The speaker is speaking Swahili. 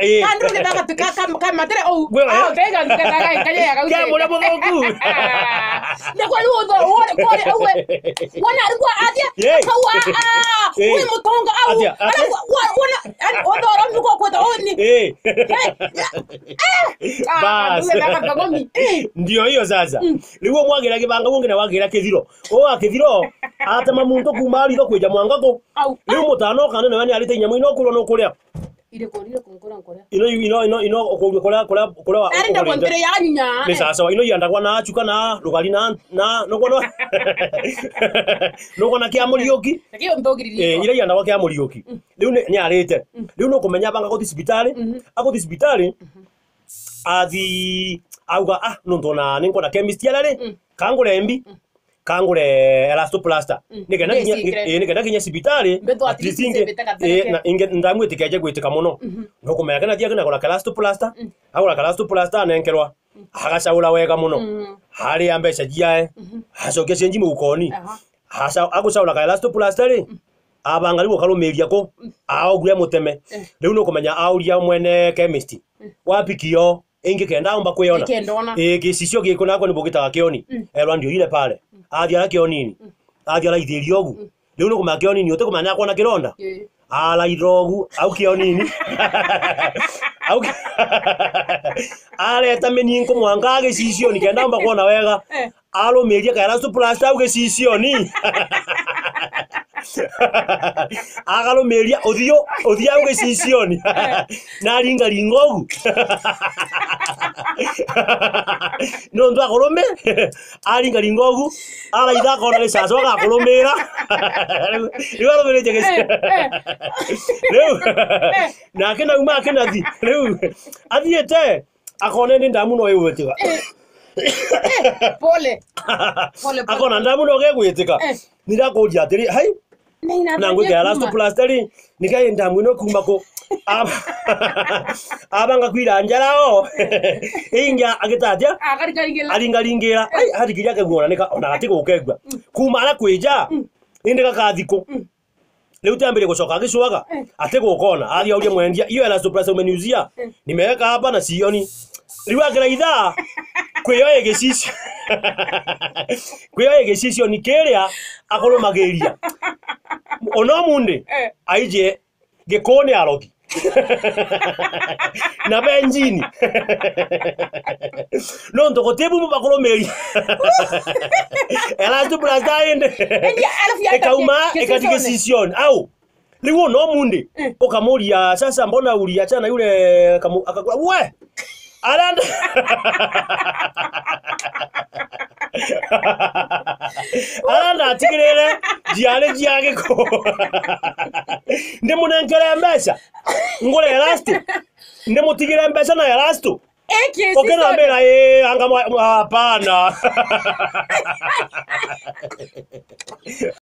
eh kandu ndio hiyo sasa riwo mm. mwagira gibanga wonge na wagira kithiro o oh, akithiro ah, atama muntu kumari ndo kwijamwanga ko riwo ah. mutano kanene wani alite nyamu ino kulwa no kuria irekorire ino ino ino yandagwa na achuka na rugari na na nogono nogono kya murioki ngiyo ndogiriri eh ira yandagwa kya murioki riu ni arite riu no kumenya banga guthi sibitari aguthi sibitari athi auga ah no ndona ningona chemist yala ri kangurembi mm kangule elasto plasta mm. nigena nigena eh, kinya sibitali atisinge eh, inge ndamwe tikeje gwitika muno mhm. nukumenya kana tia kana kola elasto plasta mm. akola elasto plasta anenkerwa mm. agacaura wega muno haria mbeca jiae mhm. acokia cienji mugukoni agucaura ka elasto plasta ri meria ko au gwe muteme eh. riu au auria mwene chemist wapikio ingi umba kuyona kwiyona igi cicio gikunakwo nibugitaga kioni erwa ndio ile pale athiara kionini mm. athiara ithiri ogu mm. riu ni kumea kionini uti kumea niakwa na kironda araitha ogu au kionini areta mini nkumwanga agicicio ni kenda mba kuona wega arumirie eh. kaira suplasta au gicicio ni agarumiria uthio uthia au gicicio eh. na naringaringa ringogu no ndwa kulume aringa lingogu ala ida kona le saso ga kulumira riwa lo mele jege leo na kena uma kena di leo athiete akone ni ndamu no yewetiga eh, eh, pole pole akona ndamu no gegwetiga eh. nira kuria atiri hai na ngwe ya last plus nikai ndamu no kumako abanga nga kwiranjaraho inga agitatia ai hatikiria keguonanĩka ona gatigũkengua mm. kuma arakwĩnja ĩndĩ mm. gakathiku mm. rä u tiambä rä gå coka agä cwaga eh. atä gå kona athiä aurie mwendia iyo erasumenusia eh. nä meweka hapa na sioni rä graida kuyo raithaa kuyo yo oni gä akolo kwä yo ä gä cicio arogi nabenjini nondo gotebu mubakulomeli elastu blazaende ekauma ekatikesisioni au liwo nomundi eh. mm. ukamulia sasa mbona uliachana yule kamu, akakula we alanda alanda atigirire jiale jiagiko ndimunenkerembesa ngore erastu ndimutigire mbeca na erastu ukinambira ä anga hapana